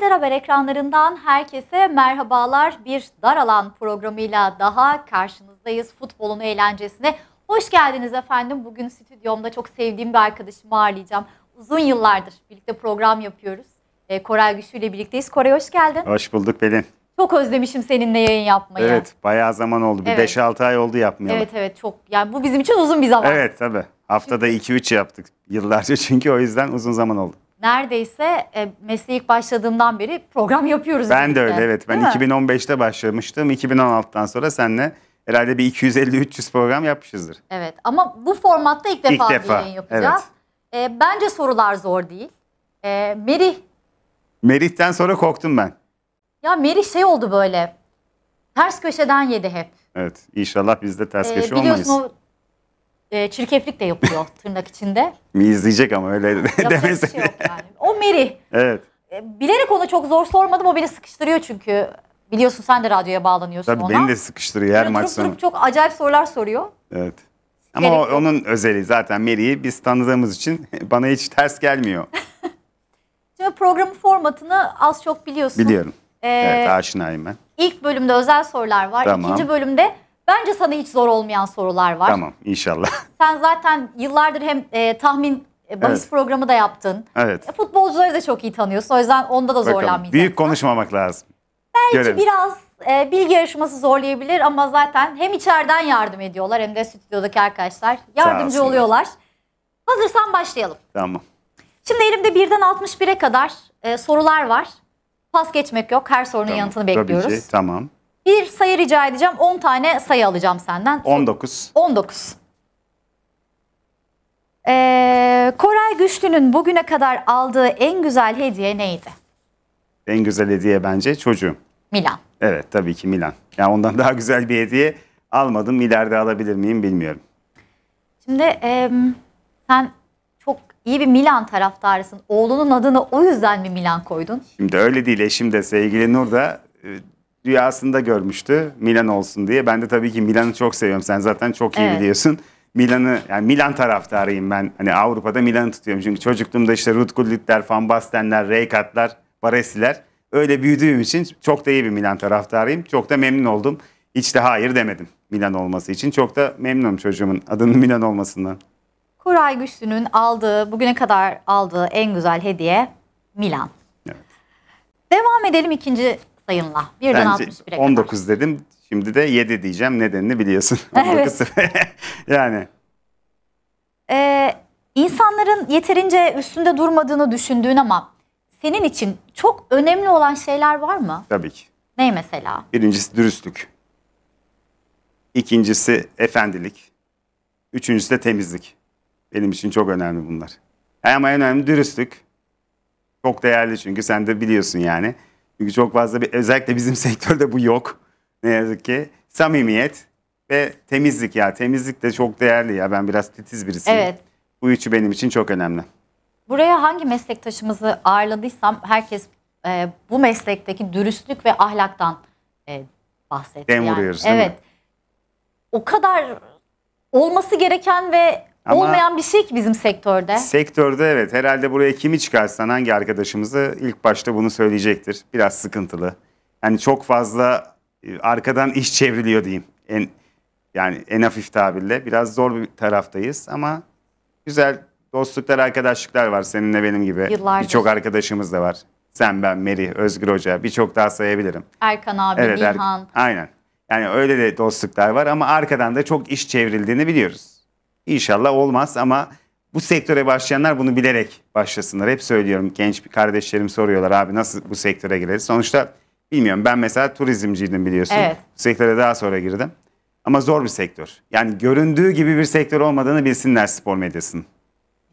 Lider Haber ekranlarından herkese merhabalar. Bir dar alan programıyla daha karşınızdayız. Futbolun eğlencesine hoş geldiniz efendim. Bugün stüdyomda çok sevdiğim bir arkadaşımı ağırlayacağım. Uzun yıllardır birlikte program yapıyoruz. E, Koray Güçlü ile birlikteyiz. Koray hoş geldin. Hoş bulduk Pelin. Çok özlemişim seninle yayın yapmayı. Evet bayağı zaman oldu. Bir evet. 5-6 ay oldu yapmayalım. Evet evet çok. Yani bu bizim için uzun bir zaman. Evet tabii. Haftada 2-3 yaptık yıllarca çünkü o yüzden uzun zaman oldu neredeyse e, mesleğe başladığımdan beri program yapıyoruz. Ben birlikte. de öyle evet. Ben Değil 2015'te mi? başlamıştım. 2016'dan sonra seninle herhalde bir 250-300 program yapmışızdır. Evet ama bu formatta ilk defa, ilk defa. bir yayın yapacağız. Evet. E, bence sorular zor değil. E, Merih. Merih'ten sonra korktum ben. Ya Merih şey oldu böyle. Ters köşeden yedi hep. Evet inşallah biz de ters ee, köşe biliyorsun olmayız. Biliyorsun e, çirkeflik de yapıyor tırnak içinde. Mi izleyecek ama öyle demesin. Şey yani. O Meri. Evet. E, bilerek ona çok zor sormadım. O beni sıkıştırıyor çünkü. Biliyorsun sen de radyoya bağlanıyorsun Tabii ona. Tabii beni de sıkıştırıyor her Böyle maç sonu. çok acayip sorular soruyor. Evet. Ama o, onun özeli zaten Meri'yi biz tanıdığımız için bana hiç ters gelmiyor. Şimdi programın formatını az çok biliyorsun. Biliyorum. Ee, evet aşinayım ben. İlk bölümde özel sorular var. Tamam. İkinci bölümde Bence sana hiç zor olmayan sorular var. Tamam inşallah. Sen zaten yıllardır hem e, tahmin e, bahis Evet. programı da yaptın. Evet. E, futbolcuları da çok iyi tanıyorsun. O yüzden onda da Bakalım. zorlanmayacaksın. Büyük konuşmamak lazım. Belki Görelim. biraz e, bilgi yarışması zorlayabilir ama zaten hem içeriden yardım ediyorlar hem de stüdyodaki arkadaşlar yardımcı oluyorlar. Hazırsan başlayalım. Tamam. Şimdi elimde birden 61'e kadar e, sorular var. Pas geçmek yok. Her sorunun tamam. yanıtını Tabii ki, bekliyoruz. Tamam. Bir sayı rica edeceğim. 10 tane sayı alacağım senden. 19. 19. Ee, Koray Güçlü'nün bugüne kadar aldığı en güzel hediye neydi? En güzel hediye bence çocuğum. Milan. Evet tabii ki Milan. Yani ondan daha güzel bir hediye almadım. İleride alabilir miyim bilmiyorum. Şimdi e, sen çok iyi bir Milan taraftarısın. Oğlunun adını o yüzden mi Milan koydun? Şimdi öyle değil. Eşim de sevgili Nur da e, rüyasında görmüştü Milan olsun diye. Ben de tabii ki Milan'ı çok seviyorum. Sen zaten çok iyi evet. biliyorsun. Milan'ı yani Milan taraftarıyım ben. Hani Avrupa'da Milan'ı tutuyorum. Çünkü çocukluğumda işte Rutkul Van Bastenler, Reykatlar, Baresiler öyle büyüdüğüm için çok da iyi bir Milan taraftarıyım. Çok da memnun oldum. Hiç de hayır demedim Milan olması için. Çok da memnunum çocuğumun adının Milan olmasından. Koray Güçlü'nün aldığı, bugüne kadar aldığı en güzel hediye Milan. Evet. Devam edelim ikinci sayınla. Birden 61'e 19 kadar. dedim. Şimdi de 7 diyeceğim. Nedenini biliyorsun. Evet. yani. Ee, insanların yeterince üstünde durmadığını düşündüğün ama senin için çok önemli olan şeyler var mı? Tabii ki. Ne mesela? Birincisi dürüstlük. İkincisi efendilik. Üçüncüsü de temizlik. Benim için çok önemli bunlar. Ama en önemli dürüstlük. Çok değerli çünkü sen de biliyorsun yani. Çünkü çok fazla bir özellikle bizim sektörde bu yok. Ne yazık ki. Samimiyet ve temizlik ya. Temizlik de çok değerli ya. Ben biraz titiz birisiyim. Evet. Bu üçü benim için çok önemli. Buraya hangi meslektaşımızı ağırladıysam herkes e, bu meslekteki dürüstlük ve ahlaktan e, bahsetti. Dem yani. vuruyoruz değil evet. mi? O kadar olması gereken ve ama Olmayan bir şey ki bizim sektörde. Sektörde evet herhalde buraya kimi çıkarsan hangi arkadaşımızı ilk başta bunu söyleyecektir. Biraz sıkıntılı. Yani çok fazla e, arkadan iş çevriliyor diyeyim. En, yani en hafif tabirle biraz zor bir taraftayız ama güzel dostluklar, arkadaşlıklar var seninle benim gibi. Yıllardır. Birçok arkadaşımız da var. Sen, ben, Meri, Özgür Hoca birçok daha sayabilirim. Erkan abi, evet, Nihan. Er, aynen. Yani öyle de dostluklar var ama arkadan da çok iş çevrildiğini biliyoruz. İnşallah olmaz ama bu sektöre başlayanlar bunu bilerek başlasınlar. Hep söylüyorum genç bir kardeşlerim soruyorlar abi nasıl bu sektöre gireriz? Sonuçta bilmiyorum ben mesela turizmciydim biliyorsun. Evet. Bu sektöre daha sonra girdim. Ama zor bir sektör. Yani göründüğü gibi bir sektör olmadığını bilsinler spor medyasının.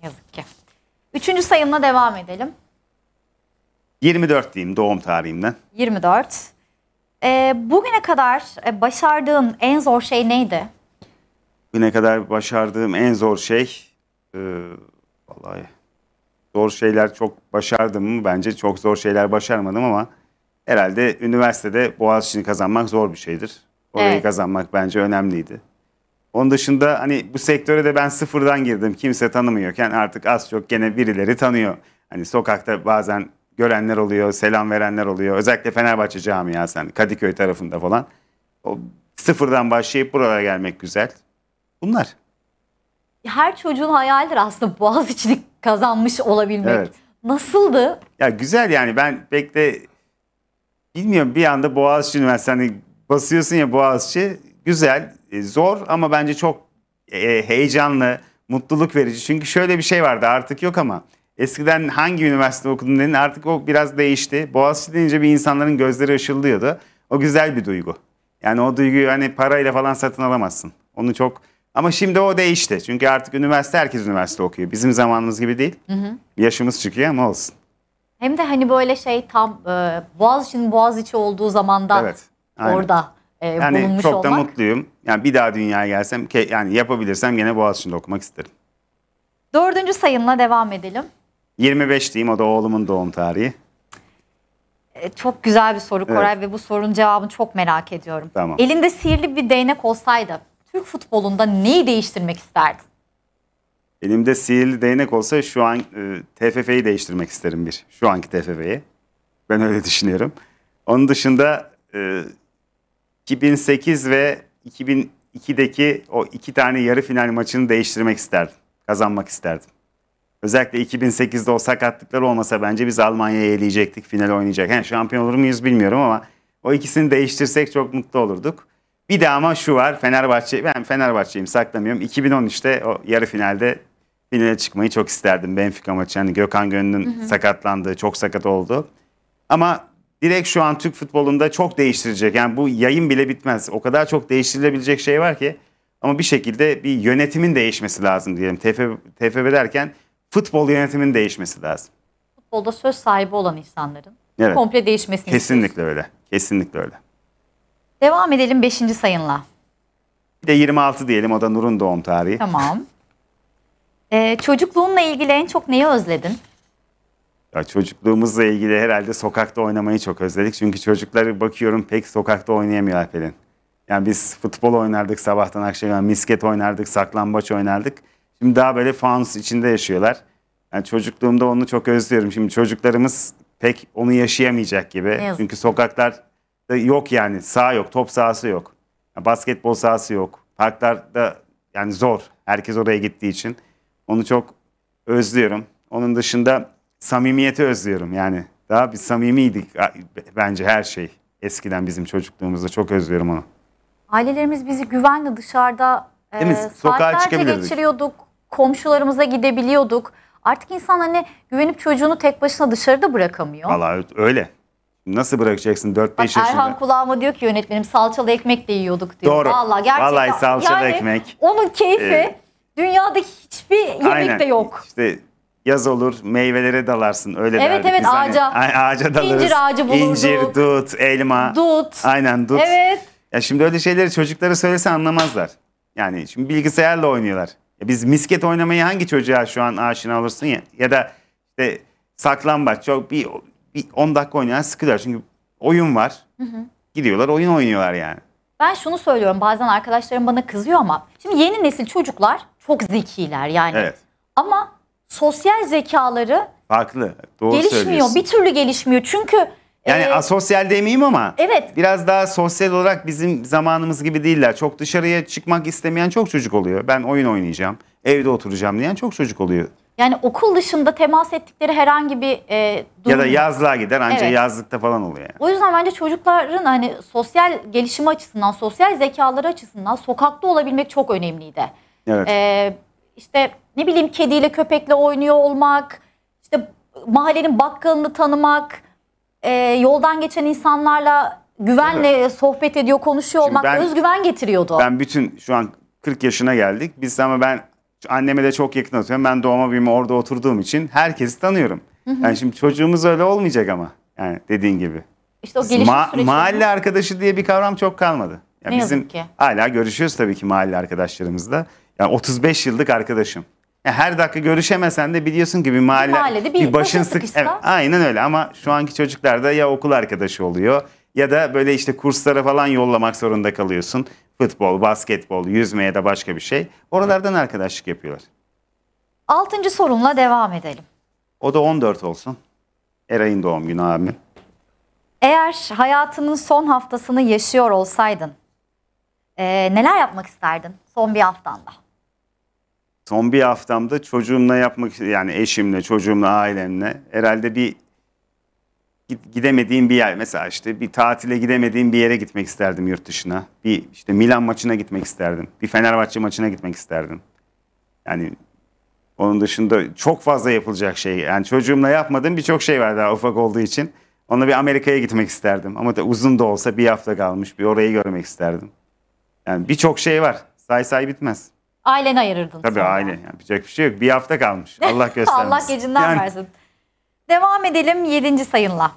Yazık ki. Üçüncü sayımla devam edelim. 24 diyeyim doğum tarihimden. 24. Ee, bugüne kadar e, başardığın en zor şey neydi? Bugüne kadar başardığım en zor şey, e, vallahi zor şeyler çok başardım mı? Bence çok zor şeyler başarmadım ama herhalde üniversitede Boğaziçi'ni kazanmak zor bir şeydir. Orayı evet. kazanmak bence önemliydi. Onun dışında hani bu sektöre de ben sıfırdan girdim. Kimse tanımıyorken artık az çok gene birileri tanıyor. Hani sokakta bazen görenler oluyor, selam verenler oluyor. Özellikle Fenerbahçe camiası hani Kadıköy tarafında falan. O sıfırdan başlayıp buralara gelmek güzel. Bunlar. Her çocuğun hayalidir aslında Boğaziçi'lik kazanmış olabilmek. Evet. Nasıldı? Ya güzel yani ben pek de bilmiyorum bir anda Boğaziçi Üniversitesi'nde hani basıyorsun ya Boğaziçi. Güzel, e, zor ama bence çok e, e, heyecanlı, mutluluk verici. Çünkü şöyle bir şey vardı artık yok ama. Eskiden hangi üniversite okudun dedin artık o biraz değişti. Boğaziçi deyince bir insanların gözleri ışıldıyordu. O güzel bir duygu. Yani o duyguyu hani parayla falan satın alamazsın. Onu çok ama şimdi o değişti. Çünkü artık üniversite herkes üniversite okuyor. Bizim zamanımız gibi değil. Hı hı. Yaşımız çıkıyor ama olsun. Hem de hani böyle şey tam e, Boğaziçi'nin Boğaziçi olduğu zamanda evet, orada e, yani bulunmuş çok olmak. da mutluyum. Yani bir daha dünyaya gelsem yani yapabilirsem gene Boğaziçi'nde okumak isterim. Dördüncü sayınla devam edelim. 25 diyeyim o da oğlumun doğum tarihi. E, çok güzel bir soru Koray evet. ve bu sorunun cevabını çok merak ediyorum. Tamam. Elinde sihirli bir değnek olsaydı Türk futbolunda neyi değiştirmek isterdin? Elimde sihirli değnek olsa şu an e, TFF'yi değiştirmek isterim bir. Şu anki TFF'yi. Ben öyle düşünüyorum. Onun dışında e, 2008 ve 2002'deki o iki tane yarı final maçını değiştirmek isterdim. Kazanmak isterdim. Özellikle 2008'de o sakatlıklar olmasa bence biz Almanya'ya eleyecektik, final oynayacak. Yani şampiyon olur muyuz bilmiyorum ama o ikisini değiştirsek çok mutlu olurduk. Bir de ama şu var Fenerbahçe ben Fenerbahçe'yim saklamıyorum. 2013'te o yarı finalde finale çıkmayı çok isterdim Benfica maçı. Yani Gökhan Gönül'ün sakatlandığı çok sakat oldu. Ama direkt şu an Türk futbolunda çok değiştirecek. Yani bu yayın bile bitmez. O kadar çok değiştirilebilecek şey var ki. Ama bir şekilde bir yönetimin değişmesi lazım diyelim. TFF TFB derken futbol yönetiminin değişmesi lazım. Futbolda söz sahibi olan insanların evet. komple değişmesini Kesinlikle istiyorsun. öyle. Kesinlikle öyle. Devam edelim 5. sayınla. Bir de 26 diyelim o da Nur'un doğum tarihi. Tamam. Ee, çocukluğunla ilgili en çok neyi özledin? Ya çocukluğumuzla ilgili herhalde sokakta oynamayı çok özledik. Çünkü çocukları bakıyorum pek sokakta oynayamıyor Pelin. Yani biz futbol oynardık sabahtan akşama, misket oynardık, saklambaç oynardık. Şimdi daha böyle fans içinde yaşıyorlar. Yani çocukluğumda onu çok özlüyorum. Şimdi çocuklarımız pek onu yaşayamayacak gibi. Çünkü sokaklar e, yok yani sağ yok, top sahası yok. Basketbol sahası yok. Parklarda yani zor. Herkes oraya gittiği için. Onu çok özlüyorum. Onun dışında samimiyeti özlüyorum yani. Daha bir samimiydik bence her şey. Eskiden bizim çocukluğumuzda çok özlüyorum onu. Ailelerimiz bizi güvenle dışarıda e, saatlerce geçiriyorduk. Komşularımıza gidebiliyorduk. Artık insan hani güvenip çocuğunu tek başına dışarıda bırakamıyor. Valla öyle. Nasıl bırakacaksın 4-5 yaşında? Erhan kulağıma diyor ki yönetmenim salçalı ekmek de yiyorduk diyor. Doğru. Vallahi gerçekten. Vallahi salçalı yani ekmek. Onun keyfi ee, dünyadaki hiçbir yemekte aynen. yok. İşte yaz olur meyvelere dalarsın öyle evet, derdik. Evet evet ağaca. Hani, ağaca dalarız. İncir ağacı bulurduk. İncir, dut, elma. Dut. Aynen dut. Evet. Ya şimdi öyle şeyleri çocuklara söylese anlamazlar. Yani şimdi bilgisayarla oynuyorlar. Ya biz misket oynamayı hangi çocuğa şu an aşina olursun ya? Ya da işte saklambaç çok bir bir 10 dakika oynayan sıkılır. Çünkü oyun var. Hı hı. Gidiyorlar oyun oynuyorlar yani. Ben şunu söylüyorum bazen arkadaşlarım bana kızıyor ama şimdi yeni nesil çocuklar çok zekiler yani. Evet. Ama sosyal zekaları farklı. Doğru gelişmiyor. Bir türlü gelişmiyor. Çünkü yani ee, asosyal demeyeyim ama evet. biraz daha sosyal olarak bizim zamanımız gibi değiller. Çok dışarıya çıkmak istemeyen çok çocuk oluyor. Ben oyun oynayacağım, evde oturacağım diyen çok çocuk oluyor. Yani okul dışında temas ettikleri herhangi bir e, durum. Ya da yazlığa gider ancak evet. yazlıkta falan oluyor. Yani. O yüzden bence çocukların hani sosyal gelişimi açısından, sosyal zekaları açısından sokakta olabilmek çok önemliydi. Evet. E, işte ne bileyim kediyle köpekle oynuyor olmak, işte mahallenin bakkalını tanımak, e, yoldan geçen insanlarla güvenle evet. sohbet ediyor, konuşuyor Şimdi olmak ben, özgüven getiriyordu. Ben bütün şu an 40 yaşına geldik. Biz ama ben anneme de çok yakın oturuyorum. Ben doğma büyüme orada oturduğum için herkesi tanıyorum. Hı hı. Yani şimdi çocuğumuz öyle olmayacak ama. Yani dediğin gibi. İşte o gelişim Ma süreci. Mahalle mi? arkadaşı diye bir kavram çok kalmadı. Yani ne bizim yazık ki. Hala görüşüyoruz tabii ki mahalle arkadaşlarımızla. Yani 35 yıllık arkadaşım. Yani her dakika görüşemesen de biliyorsun ki bir mahalle bir, mahallede bir, bir başın sık. Evet, aynen öyle ama şu anki çocuklarda ya okul arkadaşı oluyor ya da böyle işte kurslara falan yollamak zorunda kalıyorsun. Futbol, basketbol, yüzmeye de başka bir şey. Oralardan arkadaşlık yapıyorlar. Altıncı sorunla devam edelim. O da 14 olsun. Eray'ın doğum günü abi. Eğer hayatının son haftasını yaşıyor olsaydın ee, neler yapmak isterdin son bir haftanda? Son bir haftamda çocuğumla yapmak yani eşimle, çocuğumla, ailemle herhalde bir gidemediğim bir yer mesela işte bir tatile gidemediğim bir yere gitmek isterdim yurt dışına. Bir işte Milan maçına gitmek isterdim. Bir Fenerbahçe maçına gitmek isterdim. Yani onun dışında çok fazla yapılacak şey. Yani çocuğumla yapmadığım birçok şey var daha ufak olduğu için. Onunla bir Amerika'ya gitmek isterdim. Ama da uzun da olsa bir hafta kalmış bir orayı görmek isterdim. Yani birçok şey var. Say say bitmez. Ailen ayırırdın. Tabii sonra. aile. Yani yapacak bir şey yok. Bir hafta kalmış. Allah göstermesin. Allah gecinden yani, versin. Devam edelim 7. sayınla.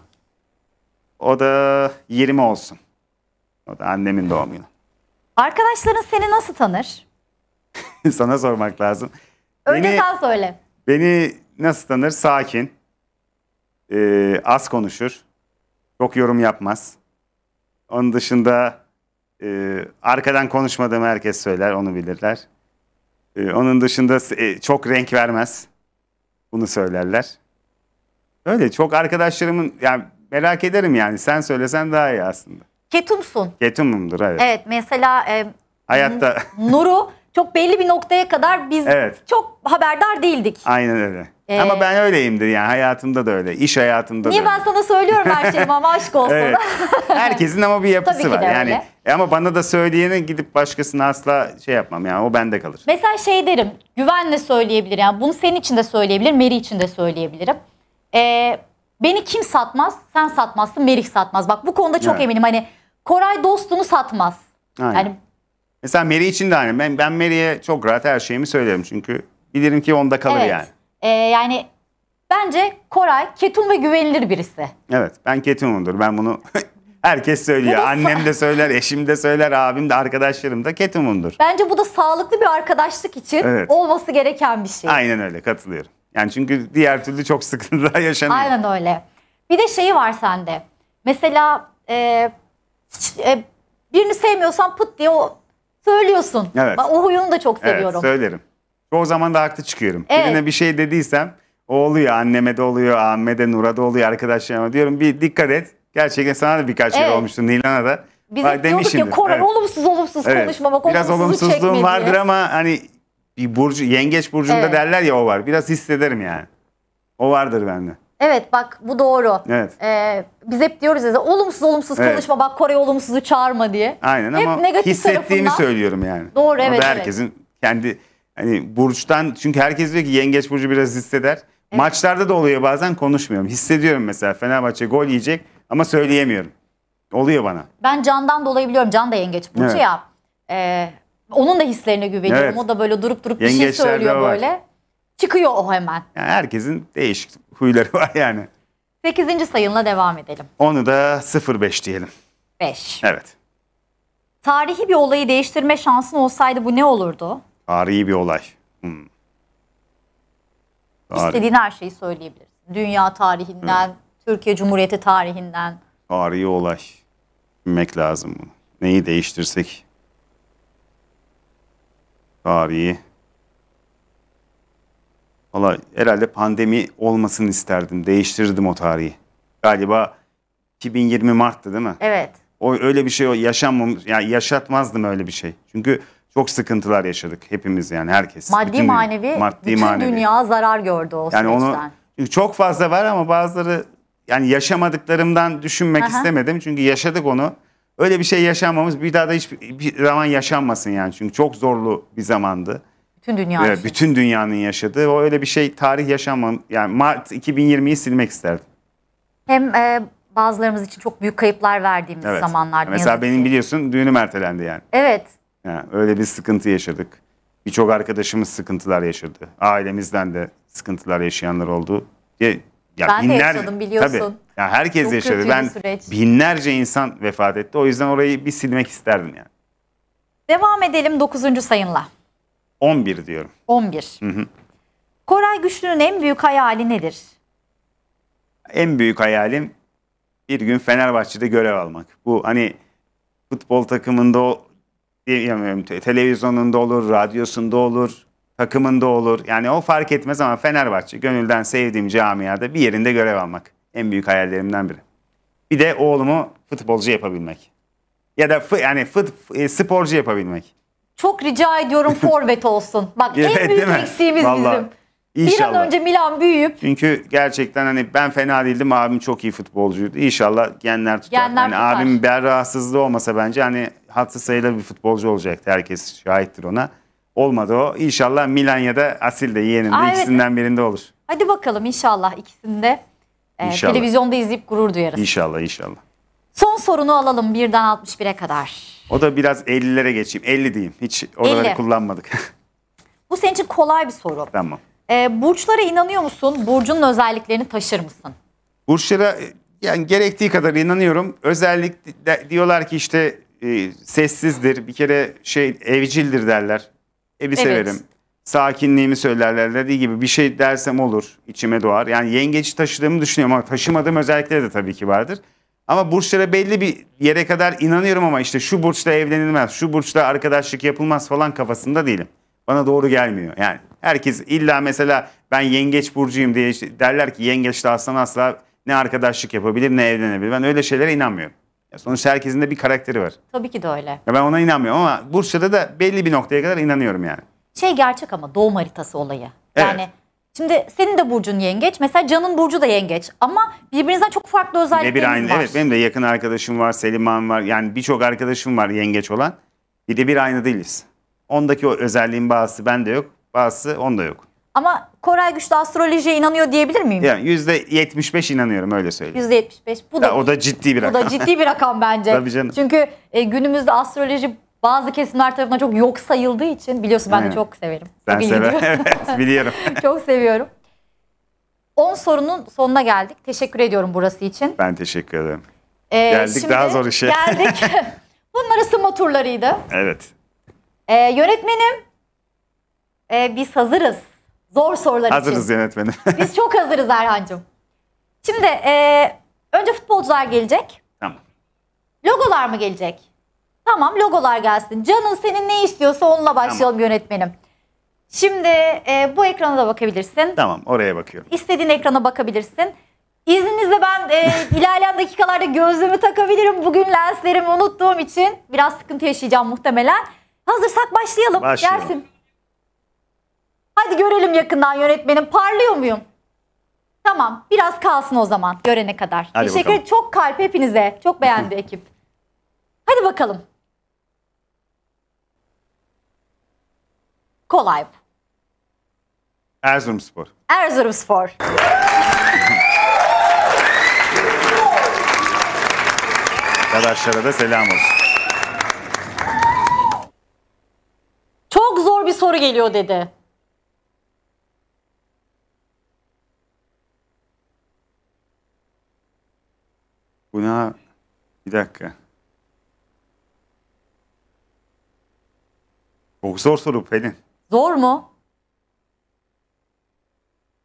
O da 20 olsun. O da annemin doğum günü. Arkadaşların seni nasıl tanır? Sana sormak lazım. Önce Beni- sen söyle. Beni nasıl tanır? Sakin. Ee, az konuşur. Çok yorum yapmaz. Onun dışında e, arkadan konuşmadığımı herkes söyler. Onu bilirler. Ee, onun dışında e, çok renk vermez. Bunu söylerler. Öyle çok arkadaşlarımın yani merak ederim yani sen söylesen daha iyi aslında. Ketumsun. Ketumumdur evet. Evet mesela e, hayatta Nuru çok belli bir noktaya kadar biz evet. çok haberdar değildik. Aynen öyle. Ee, ama ben öyleyimdir yani hayatımda da öyle, iş hayatımda da. Niye ben sana söylüyorum her şeyimi ama aşk olsun. evet. Herkesin ama bir yapısı Tabii var. Yani öyle. E ama bana da söyleyene gidip başkasına asla şey yapmam yani o bende kalır. Mesela şey derim, güvenle söyleyebilir yani bunu senin için de söyleyebilirim, Meri için de söyleyebilirim. E, beni kim satmaz? Sen satmazsın, Melih satmaz. Bak bu konuda çok Evet. eminim. Hani Koray dostunu satmaz. Aynen. Yani Mesela Meri için de aynı. Ben, ben Meri'ye çok rahat her şeyimi söylerim çünkü bilirim ki onda kalır evet. yani. E, yani bence Koray ketum ve güvenilir birisi. Evet ben Ketum'umdur. Ben bunu herkes söylüyor. Annem de söyler, eşim de söyler, abim de, arkadaşlarım da Ketum'umdur. Bence bu da sağlıklı bir arkadaşlık için Evet. olması gereken bir şey. Aynen öyle katılıyorum. Yani çünkü diğer türlü çok sıkıntılar yaşanıyor. Aynen öyle. Bir de şeyi var sende. Mesela e, hiç, e, birini sevmiyorsan pıt diye o söylüyorsun. Evet. Ben o huyunu da çok seviyorum. Evet, söylerim. O zaman da haklı çıkıyorum. Evet. Birine bir şey dediysem o oluyor. Anneme de oluyor, Ahmet'e de, Nur'a da oluyor, arkadaşlarıma diyorum bir dikkat et. Gerçekten sana da birkaç evet. şey olmuştu Nilan'a da. Biz diyorduk ya Koran evet. olumsuz olumsuz evet. konuşmamak, Biraz olumsuzluğum vardır ama hani bir burcu yengeç burcunda evet. derler ya o var. Biraz hissederim yani. O vardır bende. Evet bak bu doğru. Evet. Ee, biz hep diyoruz ya olumsuz olumsuz evet. konuşma bak Kore olumsuzu çağırma diye. Aynen hep ama negatif hissettiğimi tarafından... söylüyorum yani. Doğru evet. herkesin evet. kendi hani burçtan çünkü herkes diyor ki yengeç burcu biraz hisseder. Evet. Maçlarda da oluyor bazen konuşmuyorum. Hissediyorum mesela Fenerbahçe gol yiyecek ama söyleyemiyorum. Oluyor bana. Ben Can'dan dolayı biliyorum. Can da yengeç burcu evet. ya. Ee, onun da hislerine güveniyorum. Evet. O da böyle durup durup bir şey söylüyor böyle. Çıkıyor o hemen. Yani herkesin değişik huyları var yani. Sekizinci sayınla devam edelim. Onu da 05 diyelim. 5. Evet. Tarihi bir olayı değiştirme şansın olsaydı bu ne olurdu? Tarihi bir olay. Hmm. Tarih. İstediğin her şeyi söyleyebilirsin. Dünya tarihinden, Türkiye Cumhuriyeti tarihinden. Tarihi olay. Bilmek lazım bunu. Neyi değiştirsek tarihi. Valla herhalde pandemi olmasını isterdim. Değiştirirdim o tarihi. Galiba 2020 Mart'tı değil mi? Evet. O öyle bir şey o yaşanmam yani yaşatmazdım öyle bir şey. Çünkü çok sıkıntılar yaşadık hepimiz yani herkes. Maddi bütün, manevi maddi, bütün manevi. dünya zarar gördü o yani süreçten. Onu, çok fazla var ama bazıları yani yaşamadıklarımdan düşünmek Aha. istemedim. Çünkü yaşadık onu. Öyle bir şey yaşanmamız bir daha da hiçbir zaman yaşanmasın yani. Çünkü çok zorlu bir zamandı. Bütün dünyanın için. Bütün dünyanın yaşadığı. O öyle bir şey tarih yaşanmam. Yani Mart 2020'yi silmek isterdim. Hem e, bazılarımız için çok büyük kayıplar verdiğimiz evet. zamanlar. Mesela benim ki. biliyorsun düğünüm ertelendi yani. Evet. Yani öyle bir sıkıntı yaşadık. Birçok arkadaşımız sıkıntılar yaşadı. Ailemizden de sıkıntılar yaşayanlar oldu. Ya, ya ben binler, de yaşadım biliyorsun. Tabii, yani herkes Çok yaşadı. Ben süreç. binlerce insan vefat etti. O yüzden orayı bir silmek isterdim yani. Devam edelim 9. sayınla. 11 diyorum. 11. Hı hı. Koray Güçlü'nün en büyük hayali nedir? En büyük hayalim bir gün Fenerbahçe'de görev almak. Bu hani futbol takımında o televizyonunda olur, radyosunda olur, takımında olur. Yani o fark etmez ama Fenerbahçe gönülden sevdiğim camiada bir yerinde görev almak en büyük hayallerimden biri. Bir de oğlumu futbolcu yapabilmek. Ya da yani fut, e, sporcu yapabilmek. Çok rica ediyorum forvet olsun. Bak evet, en büyük eksiğimiz Vallahi. bizim. İnşallah. Bir an önce Milan büyüyüp. Çünkü gerçekten hani ben fena değildim. Abim çok iyi futbolcuydu. İnşallah genler tutar. Genler yani tutar. Abim bir rahatsızlığı olmasa bence hani hatta sayılır bir futbolcu olacaktı. Herkes şahittir ona. Olmadı o. İnşallah Milan ya da Asil de yeğenin de ikisinden birinde olur. Hadi bakalım inşallah ikisinde. Ee, inşallah. televizyonda izleyip gurur duyarız. İnşallah inşallah. Son sorunu alalım birden 61'e kadar. O da biraz 50'lere geçeyim. 50 diyeyim. Hiç oraları 50. kullanmadık. Bu senin için kolay bir soru. tamam. E, burçlara inanıyor musun? Burcunun özelliklerini taşır mısın? Burçlara e, yani gerektiği kadar inanıyorum. Özellikle diyorlar ki işte e, sessizdir, bir kere şey evcildir derler. Evi Evet. severim sakinliğimi söylerler dediği gibi bir şey dersem olur içime doğar. Yani yengeç taşıdığımı düşünüyorum ama taşımadığım özellikleri de tabii ki vardır. Ama burçlara belli bir yere kadar inanıyorum ama işte şu burçla evlenilmez, şu burçla arkadaşlık yapılmaz falan kafasında değilim. Bana doğru gelmiyor yani. Herkes illa mesela ben yengeç burcuyum diye işte derler ki yengeçle aslan asla ne arkadaşlık yapabilir ne evlenebilir. Ben öyle şeylere inanmıyorum. Ya sonuçta herkesin de bir karakteri var. Tabii ki de öyle. Ya ben ona inanmıyorum ama burçlara da belli bir noktaya kadar inanıyorum yani şey gerçek ama doğum haritası olayı. Yani evet. şimdi senin de burcun yengeç. Mesela Can'ın burcu da yengeç. Ama birbirinizden çok farklı özellikleriniz bir aynı, var. Evet benim de yakın arkadaşım var, Selimhan var. Yani birçok arkadaşım var yengeç olan. Bir de bir aynı değiliz. Ondaki o özelliğin bazısı bende yok, bazısı onda yok. Ama Koray Güçlü astrolojiye inanıyor diyebilir miyim? Yani %75 inanıyorum öyle söyleyeyim. %75. Bu da, ya, o da ciddi bir rakam. Bu da ciddi bir rakam bence. Tabii canım. Çünkü e, günümüzde astroloji bazı kesimler tarafından çok yok sayıldığı için biliyorsun ben de çok severim. Ben Çok severim. biliyorum. çok seviyorum. 10 sorunun sonuna geldik. Teşekkür ediyorum burası için. Ben teşekkür ederim. Ee, Geldik daha zor işe. Geldik. Bunlar ısınma turlarıydı. Evet. Ee, yönetmenim ee, biz hazırız. Zor sorular için. Hazırız yönetmenim. Biz çok hazırız Erhan'cığım. Şimdi ee, önce futbolcular gelecek. tamam. Logolar mı gelecek? Tamam logolar gelsin. Canın senin ne istiyorsa onunla başlayalım Tamam. yönetmenim. Şimdi e, bu ekrana da bakabilirsin. Tamam oraya bakıyorum. İstediğin ekrana bakabilirsin. İzninizle ben e, ilerleyen dakikalarda gözlüğümü takabilirim. Bugün lenslerimi unuttuğum için biraz sıkıntı yaşayacağım muhtemelen. Hazırsak başlayalım. Başlayalım. Gelsin. Hadi görelim yakından yönetmenim. Parlıyor muyum? Tamam. Biraz kalsın o zaman görene kadar. Hadi Teşekkür ederim. Çok kalp hepinize. Çok beğendi ekip. Hadi bakalım. Kolay bu. Erzurumspor. Erzurumspor. Arkadaşlara da selam olsun. Çok zor bir soru geliyor dedi. Buna bir dakika. Çok zor soru Pelin. Zor mu?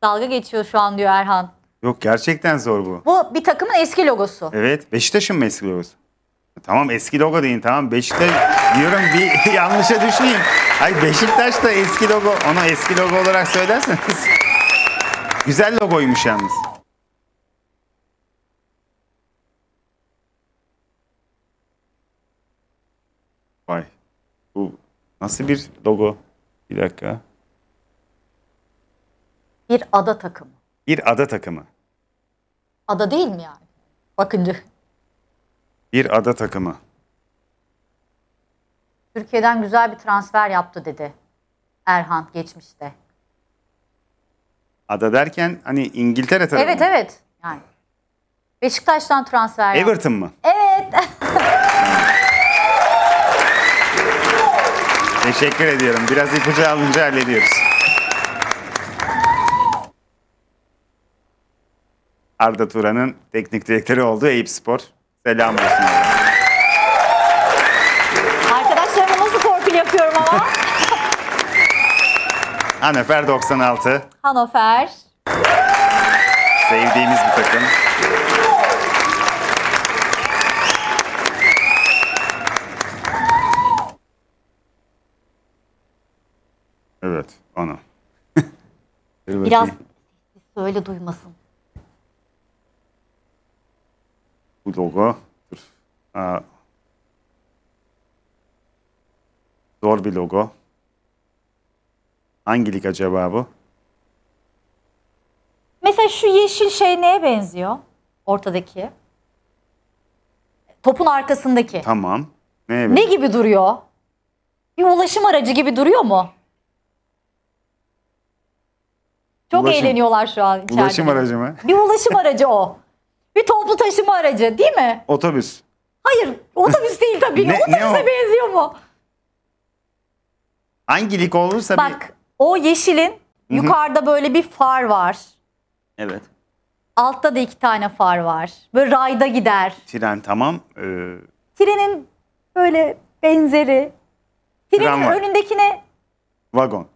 Dalga geçiyor şu an diyor Erhan. Yok gerçekten zor bu. Bu bir takımın eski logosu. Evet Beşiktaş'ın mı eski logosu? E, tamam eski logo deyin tamam Beşiktaş diyorum bir yanlışa düşmeyeyim. Ay Beşiktaş da eski logo onu eski logo olarak söylerseniz. Güzel logoymuş yalnız. Vay. Bu nasıl bir logo? Bir dakika. Bir ada takımı. Bir ada takımı. Ada değil mi yani? Bakınca. Bir ada takımı. Türkiye'den güzel bir transfer yaptı dedi Erhan geçmişte. Ada derken hani İngiltere tarafı. Evet mı? evet. Yani Beşiktaş'tan transfer yaptı. Everton mı? Evet. Teşekkür ediyorum. Biraz ipucu alınca hallediyoruz. Arda Turan'ın teknik direktörü olduğu Eyüp Spor. Selam olsun. Arkadaşlarıma nasıl torpil yapıyorum ama. Hanöfer 96. Hanover. Sevdiğimiz bir takım. Evet ana. Biraz söyle duymasın. Bu logo. zor bir logo. Hangi lig acaba bu? Mesela şu yeşil şey neye benziyor? Ortadaki. Topun arkasındaki. Tamam. Ne, Ne gibi duruyor? Bir ulaşım aracı gibi duruyor mu? Çok Ulaşım. eğleniyorlar şu an içeride. Ulaşım aracı mı? Bir ulaşım aracı o. Bir toplu taşıma aracı değil mi? Otobüs. Hayır otobüs değil tabii. Ne- ne Otobüse Ne? benziyor mu? Hangilik olursa bir... Bak o yeşilin yukarıda böyle bir far var. Evet. Altta da iki tane far var. Böyle rayda gider. Tren tamam. Ee, Trenin böyle benzeri. Trenin Tren önündekine vagon.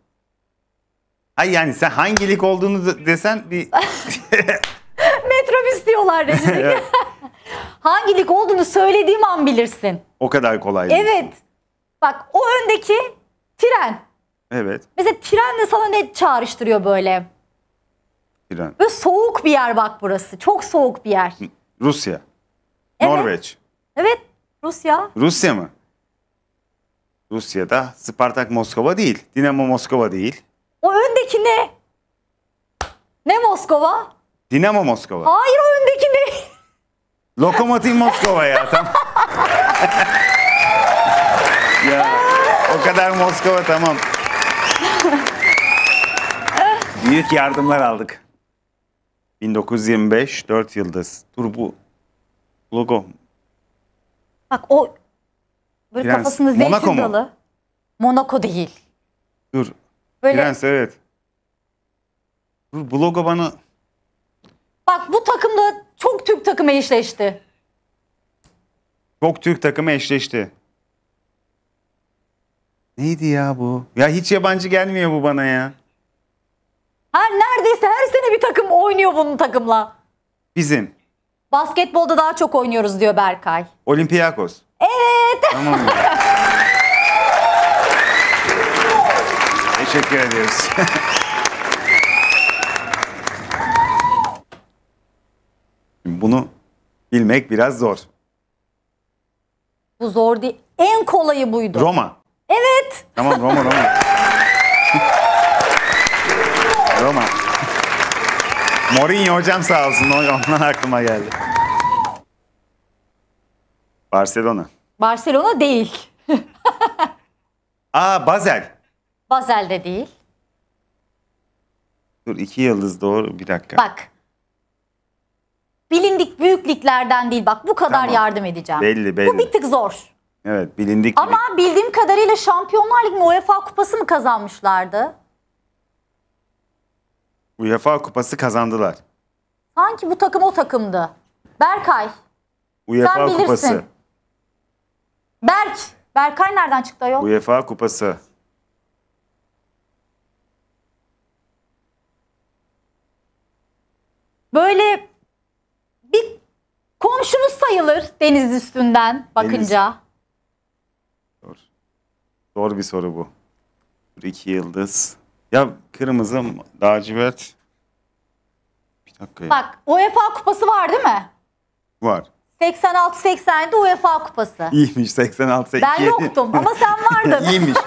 Ay yani sen hangi lig olduğunu desen bir... Metrobüs diyorlar rezillik. hangi lig olduğunu söylediğim an bilirsin. O kadar kolay. Evet. Bak o öndeki tren. Evet. Mesela tren de sana ne çağrıştırıyor böyle? İran. Böyle soğuk bir yer bak burası. Çok soğuk bir yer. Rusya. Evet. Norveç. Evet. Rusya. Rusya mı? Rusya'da Spartak Moskova değil. Dinamo Moskova değil. O öndeki ne? Ne Moskova? Dinamo Moskova. Hayır o öndeki ne? Lokomotiv Moskova ya tamam. ya o kadar Moskova tamam. Büyük yardımlar aldık. 1925 4 yıldız. Dur bu logo. Bak o böyle Prens. kafasında zeytin Monaco mu? Monaco değil. Dur Böyle... Prens evet. bu logo bana... Bak bu takımda çok Türk takımı eşleşti. Çok Türk takımı eşleşti. Neydi ya bu? Ya hiç yabancı gelmiyor bu bana ya. Her neredeyse her sene bir takım oynuyor bunun takımla. Bizim. Basketbolda daha çok oynuyoruz diyor Berkay. Olympiakos. Evet. Tamam. teşekkür ediyoruz. Bunu bilmek biraz zor. Bu zor değil. En kolayı buydu. Roma. Evet. Tamam Roma Roma. Roma. Mourinho hocam sağ olsun. Ondan aklıma geldi. Barcelona. Barcelona değil. Aa Basel. Bazel'de değil. Dur iki yıldız doğru bir dakika. Bak. Bilindik büyüklüklerden değil bak bu kadar Tamam. yardım edeceğim. Belli, belli. Bu bir tık zor. Evet bilindik. Ama bildiğim kadarıyla Şampiyonlar Ligi mi, UEFA kupası mı kazanmışlardı? UEFA kupası kazandılar. Sanki bu takım o takımdı. Berkay, UEFA kupası. Berk. Berkay nereden çıktı yok? UEFA kupası. böyle bir komşumuz sayılır deniz üstünden bakınca. Deniz. Zor Doğru bir soru bu. Ricky Yıldız. Ya kırmızı lacivert. Bir dakika ya. Bak UEFA kupası var değil mi? Var. 86-80'de UEFA kupası. İyiymiş 86-87. Ben yoktum ama sen vardın. İyiymiş.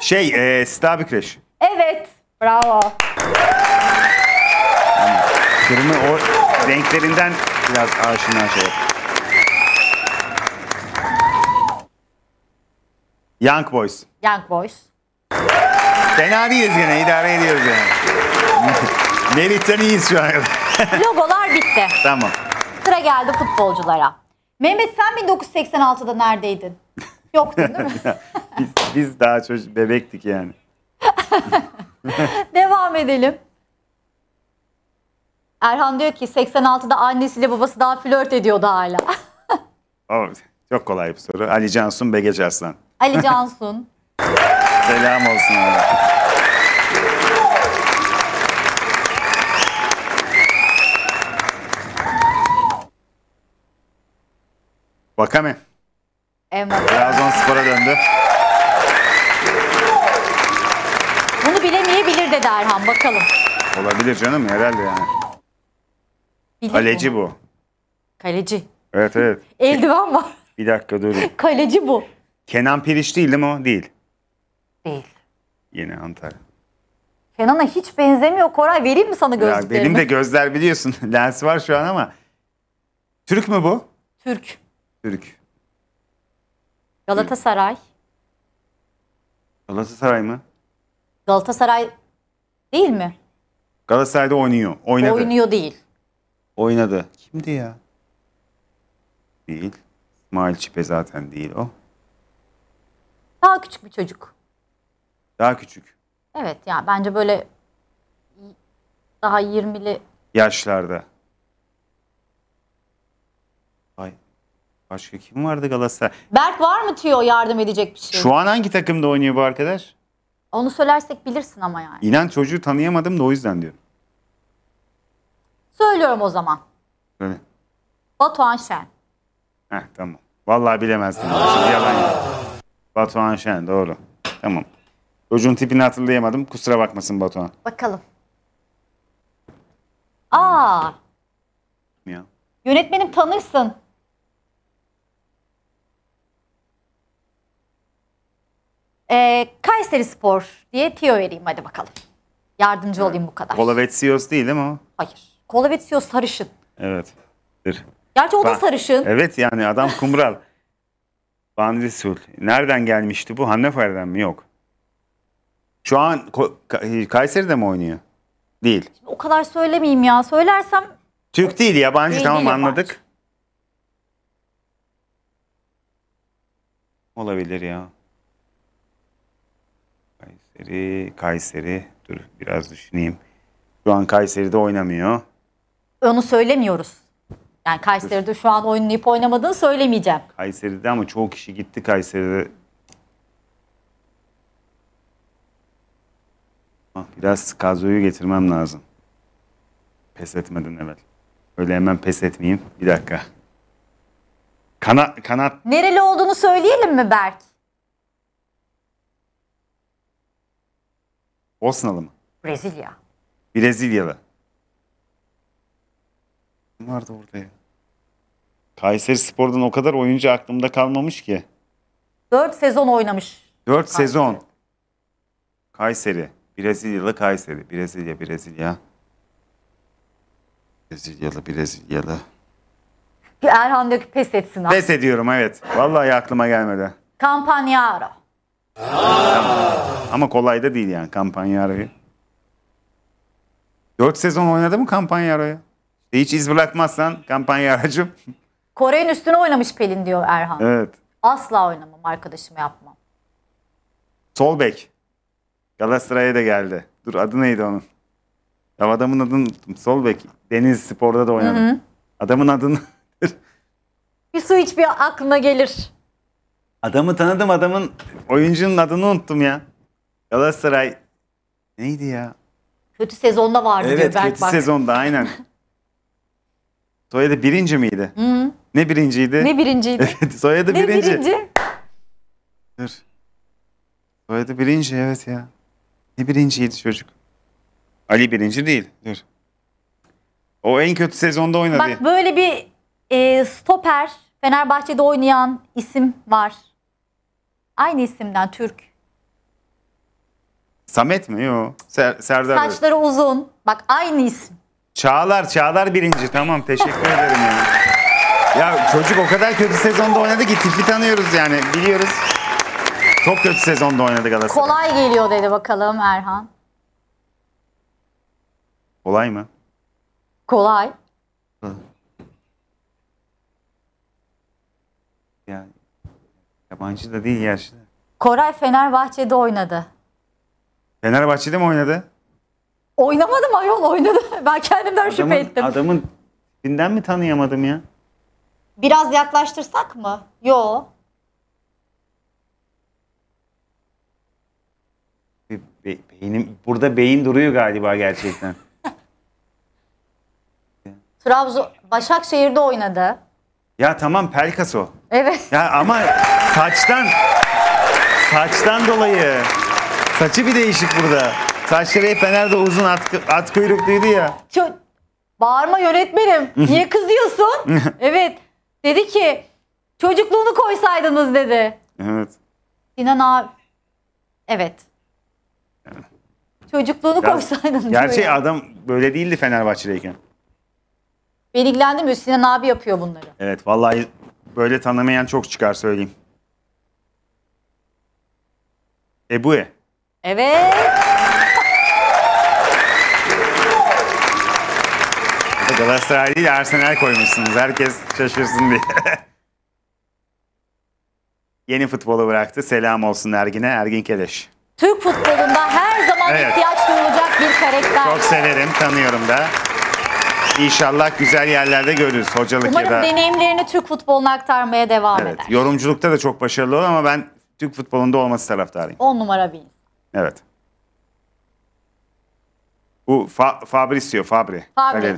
şey e, Stabi Evet bravo kırmızı o renklerinden biraz aşina şey. Young Boys. Young Boys. Fena değiliz gene idare ediyoruz yani. Melih'ten iyiyiz şu an. Logolar bitti. Tamam. Sıra geldi futbolculara. Mehmet sen 1986'da neredeydin? Yoktun değil mi? biz, biz daha çocuk bebektik yani. Devam edelim. Erhan diyor ki 86'da annesiyle babası daha flört ediyordu hala. Oo, çok kolay bir soru. Ali Cansun Begeci Aslan. Ali Cansun. Selam olsun. ona. Biraz on spora döndü. Bunu bilemeyebilir dedi Erhan. Bakalım. Olabilir canım herhalde yani. Bilek Kaleci bu. Kaleci. Evet evet. Eldiven var. Bir dakika durun. Kaleci bu. Kenan Piriş değil değil mi o? Değil. Değil. Yine Antalya. Kenan'a hiç benzemiyor. Koray vereyim mi sana gözlüklerini? Ya benim de gözler biliyorsun. Lens var şu an ama. Türk mü bu? Türk. Türk. Galatasaray. Galatasaray mı? Galatasaray değil mi? Galatasaray'da oynuyor. Oynadı. Oynuyor değil. Oynadı. Kimdi ya? Değil. İsmail Çipe zaten değil o. Daha küçük bir çocuk. Daha küçük. Evet ya bence böyle daha 20'li yaşlarda. Ay başka kim vardı Galatasaray? Berk var mı tüyo yardım edecek bir şey? Şu an hangi takımda oynuyor bu arkadaş? Onu söylersek bilirsin ama yani. İnan çocuğu tanıyamadım da o yüzden diyorum. Söylüyorum o zaman. Öyle. Batuhan Şen. Heh, tamam. Vallahi bilemezdim. yalan ya. Batuhan Şen doğru. Tamam. Çocuğun tipini hatırlayamadım. Kusura bakmasın Batuhan. Bakalım. Aa, Ya. yönetmenim tanırsın. Ee, Kayseri Spor diye tiyo vereyim hadi bakalım. Yardımcı olayım bu kadar. CEO'su değil değil mi o? Hayır. Kola bitiyor sarışın. Evet. Gerçi o da sarışın. Evet yani adam kumral. Van Risul. Nereden gelmişti bu? Hannefer'den mi? Yok. Şu an Kayseri'de mi oynuyor? Değil. O kadar söylemeyeyim ya. Söylersem Türk değil yabancı Değil, tamam yabancı. anladık. Olabilir ya. Kayseri, Kayseri. Dur biraz düşüneyim. Şu an Kayseri'de oynamıyor onu söylemiyoruz. Yani Kayseri'de şu an oynayıp oynamadığını söylemeyeceğim. Kayseri'de ama çoğu kişi gitti Kayseri'de. Ah, biraz kazoyu getirmem lazım. Pes etmeden evvel. Öyle hemen pes etmeyeyim. Bir dakika. Kana, kanat Nereli olduğunu söyleyelim mi Berk? Bosnalı mı? Brezilya. Brezilyalı vardı orada ya. Kayseri Spor'dan o kadar oyuncu aklımda kalmamış ki. 4 sezon oynamış. 4 sezon. Kayseri. Brezilyalı Kayseri. Brezilya, Brezilya. Brezilyalı, Brezilyalı. Bir Erhan diyor ki pes etsin abi. Pes ediyorum evet. Vallahi aklıma gelmedi. Campagnaro. Ama kolay da değil yani kampanya arayı. 4 sezon oynadı mı kampanya hiç iz bırakmazsan kampanya aracım. Kore'nin üstüne oynamış Pelin diyor Erhan. Evet. Asla oynamam arkadaşımı yapmam. Sol bek. Galatasaray'a da geldi. Dur adı neydi onun? Ya adamın adını unuttum. Sol bek. Deniz Spor'da da oynadı. Adamın adını... bir su iç bir aklına gelir. Adamı tanıdım adamın oyuncunun adını unuttum ya. Galatasaray neydi ya? Kötü sezonda vardı evet, diyor Berk Evet kötü bak. sezonda aynen. Soyadı birinci miydi? Hı -hı. Ne birinciydi? Ne birinciydi? evet, soyadı ne birinci. birinci? Dur. Soyadı birinci evet ya. Ne birinciydi çocuk? Ali birinci değil. Dur. O en kötü sezonda oynadı. Bak böyle bir e, stoper Fenerbahçe'de oynayan isim var. Aynı isimden Türk. Samet mi? Yok. Ser Serdar. Saçları uzun. Bak aynı isim. Çağlar, Çağlar birinci. Tamam teşekkür ederim yani. Ya çocuk o kadar kötü sezonda oynadı ki tipi tanıyoruz yani biliyoruz. Çok kötü sezonda oynadı Galatasaray. Kolay geliyor dedi bakalım Erhan. Kolay mı? Kolay. Ya Yani yabancı da değil yaşlı. Koray Fenerbahçe'de oynadı. Fenerbahçe'de mi oynadı? Oynamadım ayol oynadı. Ben kendimden adamın, şüphe ettim. Adamın dinden mi tanıyamadım ya? Biraz yaklaştırsak mı? Yo. Be- be- beynim, burada beyin duruyor galiba gerçekten. Trabzon, Başakşehir'de oynadı. Ya tamam Pelkas o. Evet. Ya ama saçtan saçtan dolayı saçı bir değişik burada. Saçları hep Fener'de uzun at, at kuyrukluydu ya. Çok... Bağırma yönetmenim. Niye kızıyorsun? evet. Dedi ki çocukluğunu koysaydınız dedi. Evet. Sinan abi. Evet. Çocukluğunu ya, koysaydın. Gerçi diyor adam böyle değildi Fenerbahçe'deyken. Ben ilgilendirmiyor. Sinan abi yapıyor bunları. Evet vallahi böyle tanımayan çok çıkar söyleyeyim. Ebu'ye. Evet. Galatasaray değil Arsenal koymuşsunuz. Herkes şaşırsın diye. Yeni futbolu bıraktı. Selam olsun Ergin'e. Ergin Keleş. Türk futbolunda her zaman evet. ihtiyaç duyulacak bir karakter. Çok severim, tanıyorum da. İnşallah güzel yerlerde görürüz hocalık Umarım ya da. deneyimlerini Türk futboluna aktarmaya devam evet. eder. Yorumculukta da çok başarılı olur ama ben Türk futbolunda olması taraftarıyım. 10 numara bir. Evet. Bu Fa Fabrizio, Fabri. Fabri.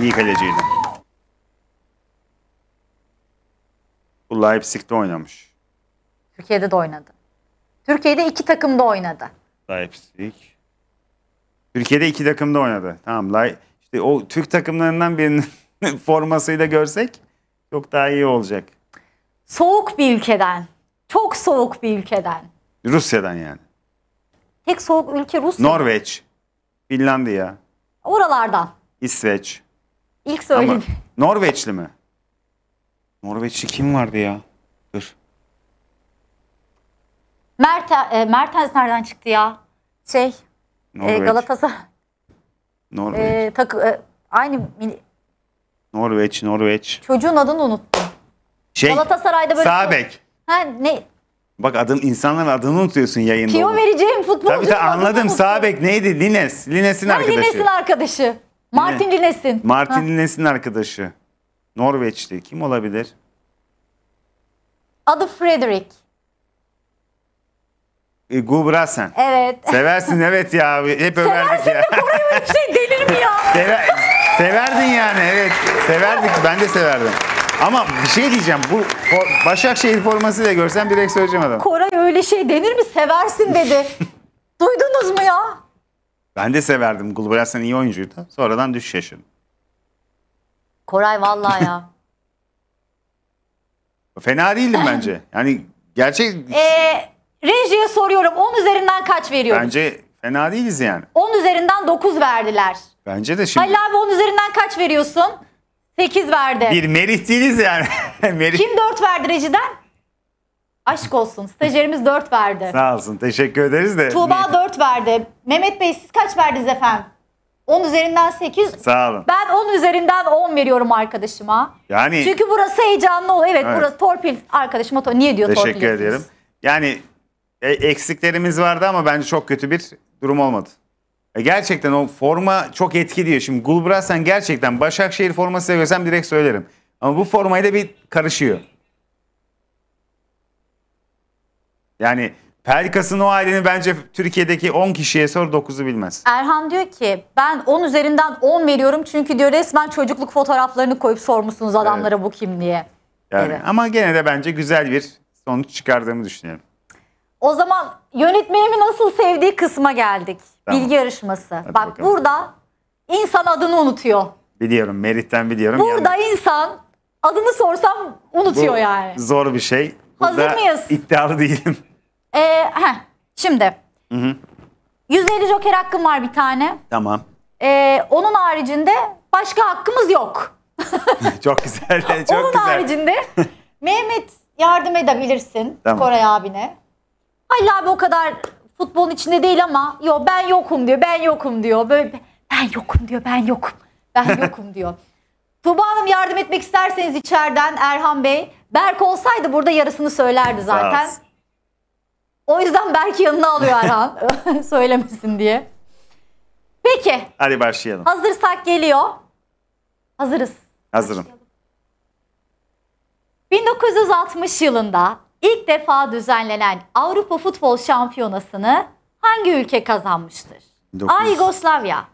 İyi kaleciydi. Bu Leipzig'te oynamış. Türkiye'de de oynadı. Türkiye'de iki takımda oynadı. Leipzig. Türkiye'de iki takımda oynadı. Tamam. Lay işte o Türk takımlarından birinin formasıyla görsek çok daha iyi olacak. Soğuk bir ülkeden. Çok soğuk bir ülkeden. Rusya'dan yani. Tek soğuk ülke Rusya. Norveç, Finlandiya, Oralardan. İsveç. İlk Ama Norveçli mi? Norveçli kim vardı ya? Dur. Mert, e, Mertens nereden çıktı ya? Şey, e, Galatasaray Norveç. e, takı- e, aynı Norveç, Norveç. çocuğun adını unuttum. Şey, Galatasaray'da böyle... Sağ Ha, ne? Bak adın insanların adını unutuyorsun yayında. Kime vereceğim futbolcu? Tabii tabii anladım. Sağ neydi? Lines. Lines'in arkadaşı. Lines'in arkadaşı. Martin Lines. Lines'in. Martin Lines'in arkadaşı. Norveçli. Kim olabilir? Adı Frederick. E, Gubrasen. Evet. Seversin evet ya. Hep överdik ya. Seversin de şey delir mi ya? Sever, severdin yani evet. Severdik. Ben de severdim. Ama bir şey diyeceğim. Bu for- Başakşehir formasıyla görsen direkt söyleyeceğim adam. Koray öyle şey denir mi? Seversin dedi. Duydunuz mu ya? Ben de severdim. Gulbras'tan iyi oyuncuydu. Sonradan düş yaşadım. Koray vallahi ya. Fena değildim bence. Yani gerçek Ee, rejiye soruyorum. 10 üzerinden kaç veriyoruz? bence fena değiliz yani. 10 üzerinden 9 verdiler. Bence de şimdi Halil abi 10 üzerinden kaç veriyorsun? 8 verdi. Bir Merih değiliz yani. Merih. Kim 4 verdi reciden? Aşk olsun. Stajyerimiz 4 verdi. Sağ olsun. Teşekkür ederiz de. Tuğba 4 verdi. Mehmet Bey siz kaç verdiniz efendim? 10 üzerinden 8. Sağ olun. Ben 10 üzerinden 10 veriyorum arkadaşıma. Yani. Çünkü burası heyecanlı oluyor. Evet, evet. burası torpil arkadaşım. Niye diyor torpil? Teşekkür ederim. Yani e, eksiklerimiz vardı ama bence çok kötü bir durum olmadı. E, gerçekten o forma çok etki diyor. Şimdi Gulbrasen gerçekten Başakşehir forması görsem direkt söylerim. Ama bu formayla bir karışıyor. Yani Pelkas'ın o halini bence Türkiye'deki 10 kişiye sor 9'u bilmez. Erhan diyor ki ben 10 üzerinden 10 veriyorum çünkü diyor resmen çocukluk fotoğraflarını koyup sormuşsunuz adamlara bu kim diye. Yani ama gene de bence güzel bir sonuç çıkardığımı düşünüyorum. O zaman yönetmenimi nasıl sevdiği kısma geldik. Bilgi yarışması. Hadi Bak bakalım. burada insan adını unutuyor. Biliyorum Merit'ten biliyorum. Burada yani, insan adını sorsam unutuyor bu yani. Zor bir şey. Hazır burada mıyız? İddialı değilim. Ee, heh, şimdi. Hı hı. 150 joker hakkım var bir tane. Tamam. Ee, onun haricinde başka hakkımız yok. çok güzel. Çok onun güzel. haricinde Mehmet yardım edebilirsin tamam. Koray abine. Halil abi o kadar futbolun içinde değil ama yo ben yokum diyor. Ben yokum diyor. Böyle ben yokum diyor. Ben yokum. Ben yokum diyor. Tuğba Hanım yardım etmek isterseniz içeriden Erhan Bey. Berk olsaydı burada yarısını söylerdi zaten. O yüzden Berk yanına alıyor Erhan. Söylemesin diye. Peki. Hadi başlayalım. Hazırsak geliyor. Hazırız. Hazırım. 1960 yılında ilk defa düzenlenen Avrupa Futbol Şampiyonası'nı hangi ülke kazanmıştır? 9. A. Yugoslavya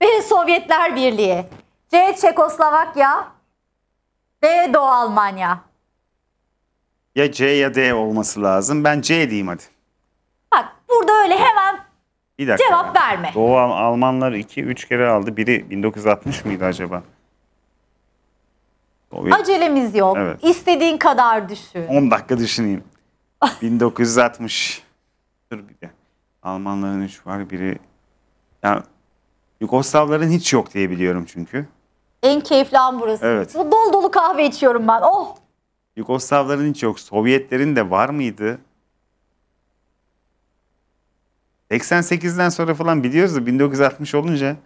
B. Sovyetler Birliği C. Çekoslovakya D. Doğu Almanya Ya C ya D olması lazım. Ben C diyeyim hadi. Bak burada öyle hemen Bir dakika. cevap verme. Doğu Almanlar 2 3 kere aldı. Biri 1960 mıydı acaba? Acelemiz yok. Evet. İstediğin kadar düşün. 10 dakika düşüneyim. 1960. Dur bir de. Almanların 3 var biri. Yani Yugoslavların hiç yok diye biliyorum çünkü. En keyifli an burası. Evet. Bu dol dolu kahve içiyorum ben. Oh! Yugoslavların hiç yok. Sovyetlerin de var mıydı? 88'den sonra falan biliyoruz da 1960 olunca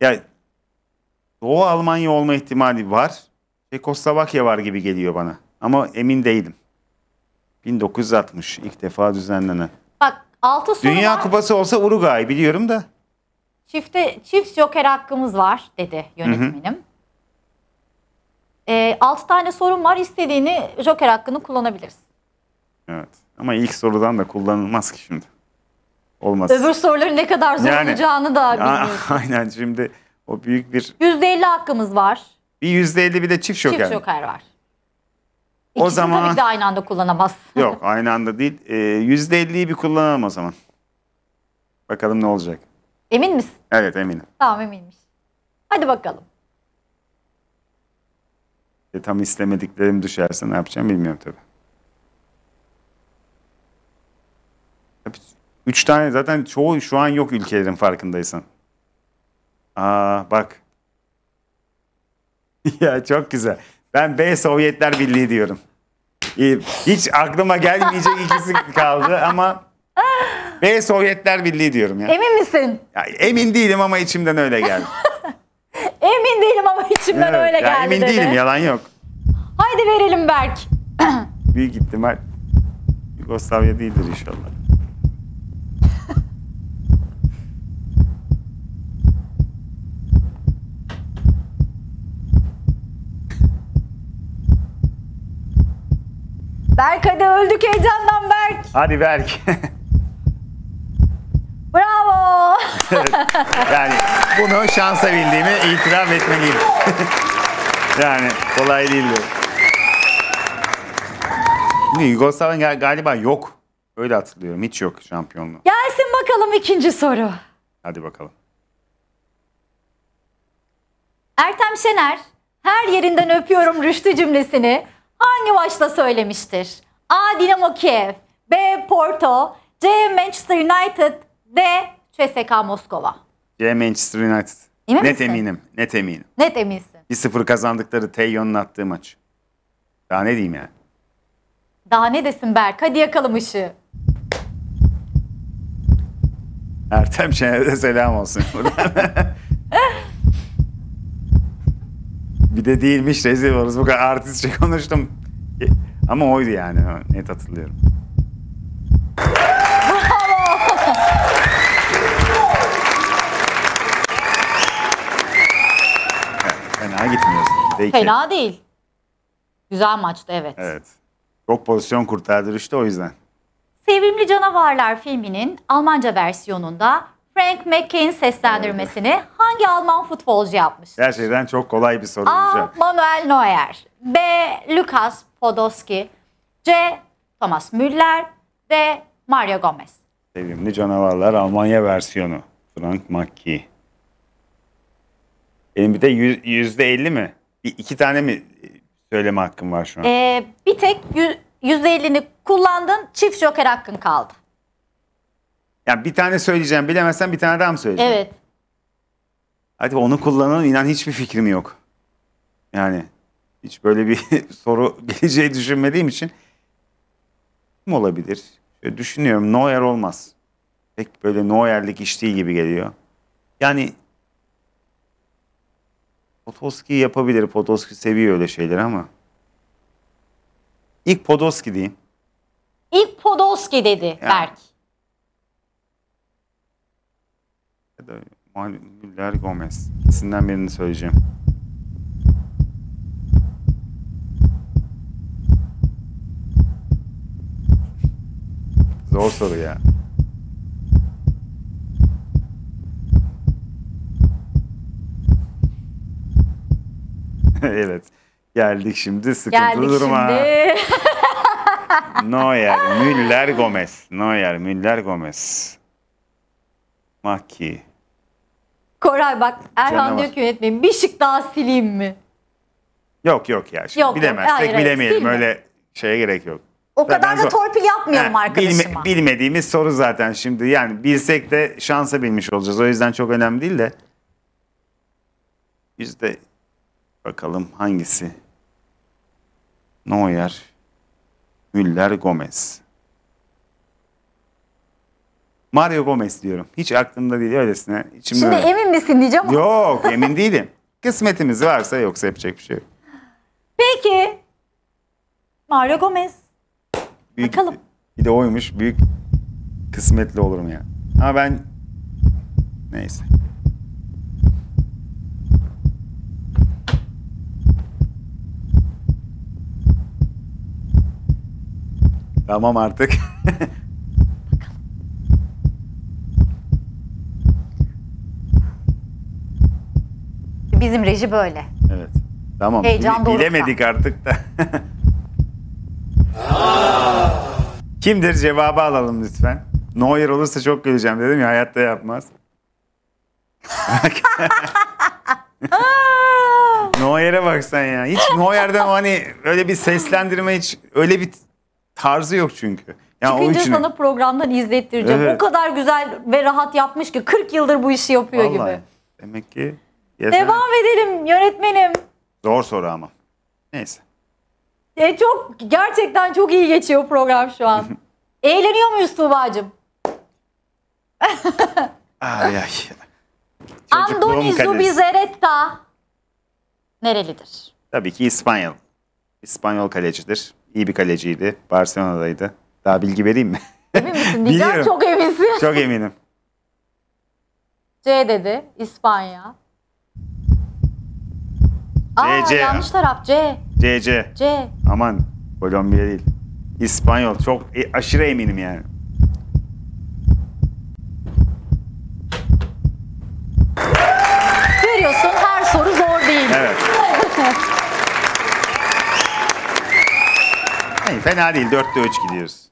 ya Doğu Almanya olma ihtimali var. Çekoslovakya var gibi geliyor bana. Ama emin değilim. 1960 ilk defa düzenlenen. Bak 6 soru Dünya var. Kupası olsa Uruguay biliyorum da. Çifte, çift joker hakkımız var dedi yönetmenim. Hı E, ee, 6 tane sorun var. istediğini joker hakkını kullanabiliriz. Evet. Ama ilk sorudan da kullanılmaz ki şimdi. Olmaz. Öbür soruların ne kadar zor yani, olacağını da bilmiyoruz. Aynen şimdi o büyük bir... %50 hakkımız var. Bir yüzde elli bir de çift şoker. Çift şoker var. İkisini o zaman tabii ki de aynı anda kullanamaz. Yok aynı anda değil. Ee, yüzde elli'yi bir kullanalım o zaman. Bakalım ne olacak. Emin misin? Evet eminim. Tamam eminmiş. Hadi bakalım. E, tam istemediklerim düşerse ne yapacağım bilmiyorum tabii. Üç tane zaten çoğu şu an yok ülkelerin farkındaysan. Aa bak ya çok güzel. Ben B Sovyetler Birliği diyorum. Hiç aklıma gelmeyecek ikisi kaldı ama B Sovyetler Birliği diyorum ya. Emin misin? Ya, emin değilim ama içimden öyle geldi. emin değilim ama içimden evet, öyle ya geldi. Emin dedi. değilim yalan yok. Haydi verelim Berk. Büyük ihtimal Yugoslavya değildir inşallah. Berk hadi öldük heyecandan Berk. Hadi Berk. Bravo. yani bunu şansa bildiğimi itiraf etmeliyim. yani kolay değil bu. Yugoslavya galiba yok. Öyle hatırlıyorum. Hiç yok şampiyonluğu. Gelsin bakalım ikinci soru. Hadi bakalım. Ertem Şener her yerinden öpüyorum Rüştü cümlesini hangi maçta söylemiştir? A. Dinamo Kiev, B. Porto, C. Manchester United, D. CSKA Moskova. C. Manchester United. Emin net misin? eminim, net eminim. Net eminsin. 1-0 kazandıkları Teyyon'un attığı maç. Daha ne diyeyim yani? Daha ne desin Berk? Hadi yakalım ışığı. Ertem Şener'e selam olsun buradan. Bir de değilmiş rezil oluruz. Bu kadar artistçe konuştum. E, ama oydu yani. Net hatırlıyorum. Fena gitmiyorsun. Bir de iki. değil. Güzel maçtı evet. Evet. Çok pozisyon kurtardı işte o yüzden. Sevimli Canavarlar filminin Almanca versiyonunda Frank McKay'in seslendirmesini hangi Alman futbolcu yapmış? Gerçekten çok kolay bir soru A. Manuel Neuer. B. Lukas Podolski. C. Thomas Müller. D. Mario Gomez. Sevimli Canavarlar Almanya versiyonu. Frank Mackie. Benim bir de yüzde elli mi? Bir, iki tane mi söyleme hakkım var şu an? Ee, bir tek yüzde %50'ni kullandın, çift joker hakkın kaldı. Yani bir tane söyleyeceğim bilemezsen bir tane daha mı söyleyeceğim? Evet. Hadi onu kullanın inan hiçbir fikrim yok. Yani hiç böyle bir soru geleceği düşünmediğim için kim olabilir? Şöyle düşünüyorum Neuer olmaz. Pek böyle Neuer'lik iş değil gibi geliyor. Yani Podolski yapabilir. Podolski seviyor öyle şeyleri ama. İlk Podolski diyeyim. İlk Podolski dedi yani. Berk. da Müller Gomez. İkisinden birini söyleyeceğim. Zor soru ya. evet. Geldik şimdi sıkıntılı Geldik duruma. Şimdi. Neuer, Müller, Gomez. Neuer, Müller, Gomez. Maki. Koray bak Erhan Canım. diyor yönetmenim bir şık daha sileyim mi? Yok yok ya. Şimdi Yok, bilemezsek Hayır, hayır, bilemeyelim. silme. Öyle şeye gerek yok. O Zaten kadar da zor. torpil yapmıyorum Ha, bilme- bilmediğimiz soru zaten şimdi. Yani bilsek de şansa bilmiş olacağız. O yüzden çok önemli değil de. Biz de bakalım hangisi? Neuer, Müller, Gomez. Mario Gomez diyorum. Hiç aklımda değil öylesine. Şimdi öyle. emin misin diyeceğim. Yok emin değilim. Kısmetimiz varsa yoksa yapacak bir şey yok. Peki. Mario Gomez. Büyük, Bakalım. Bir de oymuş. Büyük kısmetli olurum ya. Ama ben neyse. Tamam artık. Bizim reji böyle. Evet. Tamam. Heyecan Bile, bilemedik artık da. Kimdir cevabı alalım lütfen. Noyer olursa çok güleceğim dedim ya hayatta yapmaz. Noyer'e bak sen ya. Hiç Noyer'den o hani öyle bir seslendirme hiç öyle bir tarzı yok çünkü. Ya Çıkınca için... sana programdan izlettireceğim. Evet. O kadar güzel ve rahat yapmış ki 40 yıldır bu işi yapıyor Vallahi, gibi. Demek ki Yeter. Devam edelim yönetmenim. Zor soru ama. Neyse. E, çok gerçekten çok iyi geçiyor program şu an. Eğleniyor muyuz Tuğba'cığım? ay ay. Andoni Zubizarreta nerelidir? Tabii ki İspanyol. İspanyol kalecidir. İyi bir kaleciydi. Barcelona'daydı. Daha bilgi vereyim mi? Emin misin? Diyeceğim çok eminsin. Çok eminim. C dedi İspanya. Aa, C, C. yanlış taraf C. CC. C. Aman Kolombiya değil. İspanyol. Çok e, aşırı eminim yani. Görüyorsun her soru zor değil. Evet. Hayır, fena değil. Dörtte üç gidiyoruz.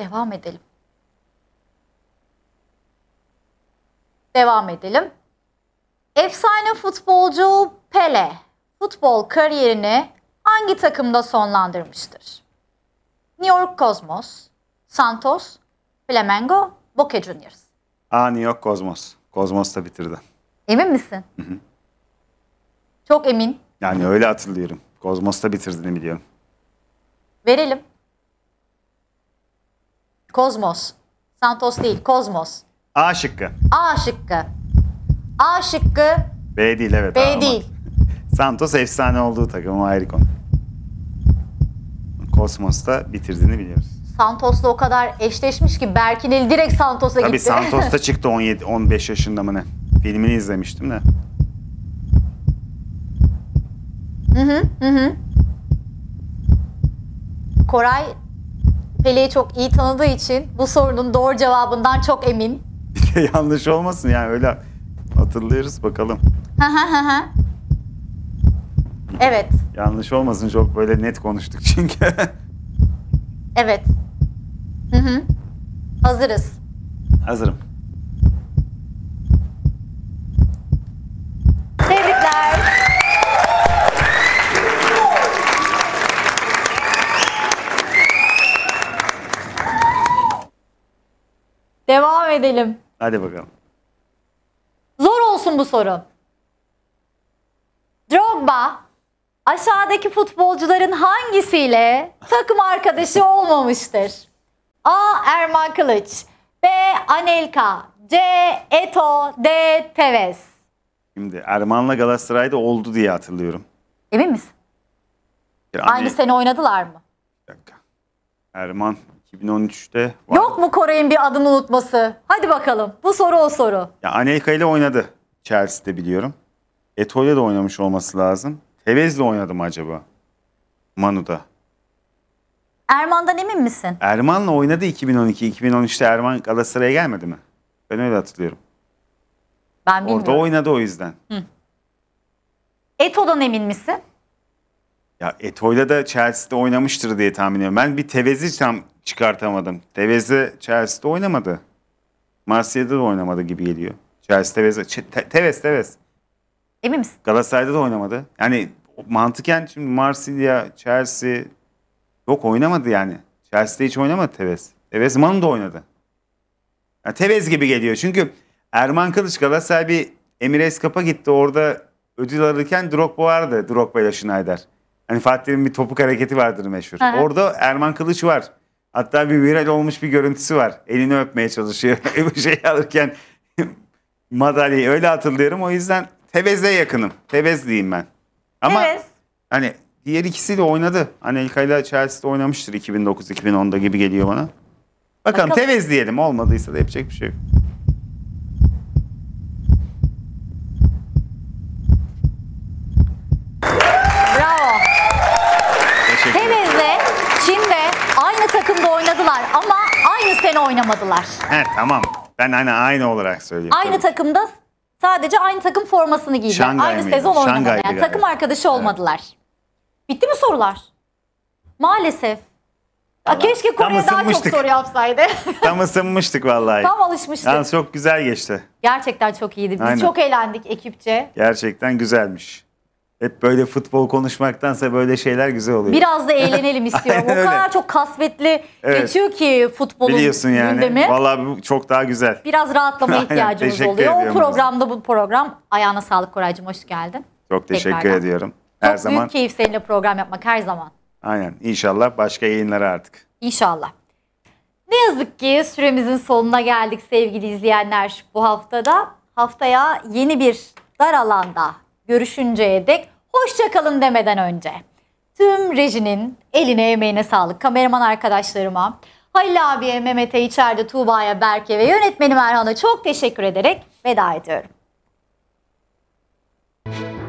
Devam edelim. Devam edelim. Efsane futbolcu Pele futbol kariyerini hangi takımda sonlandırmıştır? New York Cosmos, Santos, Flamengo, Boca Juniors. Aa New York Cosmos. Cosmos'ta bitirdi. Emin misin? Hı hı. Çok emin. Yani öyle hatırlıyorum. Cosmos'ta bitirdiğini biliyorum. Verelim. Cosmos. Santos değil, Cosmos. A şıkkı. A şıkkı. A şıkkı B değil evet. B ama. değil. Santos efsane olduğu takım o ayrı konu. Kosmos'ta bitirdiğini biliyoruz. Santos'la o kadar eşleşmiş ki Berkin eli direkt Santos'a gitti. Tabii Santos'ta çıktı 17 15 yaşında mı ne? Filmini izlemiştim de. Hı hı hı. hı. Koray Pele'yi çok iyi tanıdığı için bu sorunun doğru cevabından çok emin. Yanlış olmasın yani öyle Hatırlayırız bakalım. Ha ha Evet. Yanlış olmasın çok böyle net konuştuk çünkü. evet. Hı hı. Hazırız. Hazırım. Tebrikler. Devam edelim. Hadi bakalım bu soru. Drogba aşağıdaki futbolcuların hangisiyle takım arkadaşı olmamıştır? A. Erman Kılıç B. Anelka C. Eto D. Tevez Şimdi Erman'la Galatasaray'da oldu diye hatırlıyorum. Emin misin? Aynı sene oynadılar mı? Bir dakika. Erman 2013'te var. Yok mu Kore'nin bir adını unutması? Hadi bakalım. Bu soru o soru. Ya Anelka ile oynadı. Chelsea'de biliyorum. Eto'yla da oynamış olması lazım. Tevez'le oynadı mı acaba? Manu'da. Erman'dan emin misin? Erman'la oynadı 2012-2013'te Erman Galatasaray'a gelmedi mi? Ben öyle hatırlıyorum. Ben bilmiyorum. Orada oynadı o yüzden. Hı. Eto'dan emin misin? Ya Eto'yla da Chelsea'de oynamıştır diye tahmin ediyorum. Ben bir Tevez'i tam çıkartamadım. Tevez'i Chelsea'de oynamadı. Marsilya'da da oynamadı gibi geliyor. Chelsea Tevez. Tevez Tevez. Emin misin? Galatasaray'da da oynamadı. Yani mantıken şimdi Marsilya, Chelsea yok oynamadı yani. Chelsea'de hiç oynamadı Tevez. Tevez Manu da oynadı. Yani Tevez gibi geliyor. Çünkü Erman Kılıç Galatasaray bir Emirates Cup'a gitti. Orada ödül alırken Drogba vardı. Drogba ile Schneider. Hani Fatih'in bir topuk hareketi vardır meşhur. Aha. Orada Erman Kılıç var. Hatta bir viral olmuş bir görüntüsü var. Elini öpmeye çalışıyor. bu şey alırken madalyayı öyle hatırlıyorum. O yüzden tevezle yakınım. Tevezliyim ben. Ama Tevez. hani diğer ikisi de oynadı. Anelka hani ile Chelsea'de oynamıştır 2009-2010'da gibi geliyor bana. Bakalım, Bakalım. Tevez diyelim. Olmadıysa da yapacak bir şey yok. Bravo. Tevez'le Çin'de aynı takımda oynadılar ama aynı sene oynamadılar. He tamam. Ben aynı hani aynı olarak söylüyorum. Aynı takımda sadece aynı takım formasını giydi. Şangay aynı mıydı? sezon oynadılar. Şangay'dı Yani takım arkadaşı olmadılar. Bitti mi sorular? Maalesef. Aa, keşke Tam Kore daha çok soru yapsaydı. Tam ısınmıştık vallahi. Tam alışmıştık. Yalnız çok güzel geçti. Gerçekten çok iyiydi. Biz Aynen. çok eğlendik ekipçe. Gerçekten güzelmiş. Hep böyle futbol konuşmaktansa böyle şeyler güzel oluyor. Biraz da eğlenelim istiyorum. o kadar öyle. çok kasvetli Evet. geçiyor ki futbolun Biliyorsun yani. gündemi. Vallahi bu çok daha güzel. Biraz rahatlama ihtiyacımız oluyor. O programda bu program. Ayağına sağlık Koraycığım hoş geldin. Çok teşekkür Tekrardan. ediyorum. Her çok zaman. büyük keyif seninle program yapmak her zaman. Aynen. inşallah başka yayınlara artık. İnşallah. Ne yazık ki süremizin sonuna geldik sevgili izleyenler bu haftada. Haftaya yeni bir dar alanda görüşünceye dek hoşça kalın demeden önce tüm rejinin eline emeğine sağlık. Kameraman arkadaşlarıma, Halil abiye, Mehmet'e, içeride Tuğba'ya, Berke ve yönetmenim Erhan'a çok teşekkür ederek veda ediyorum. Müzik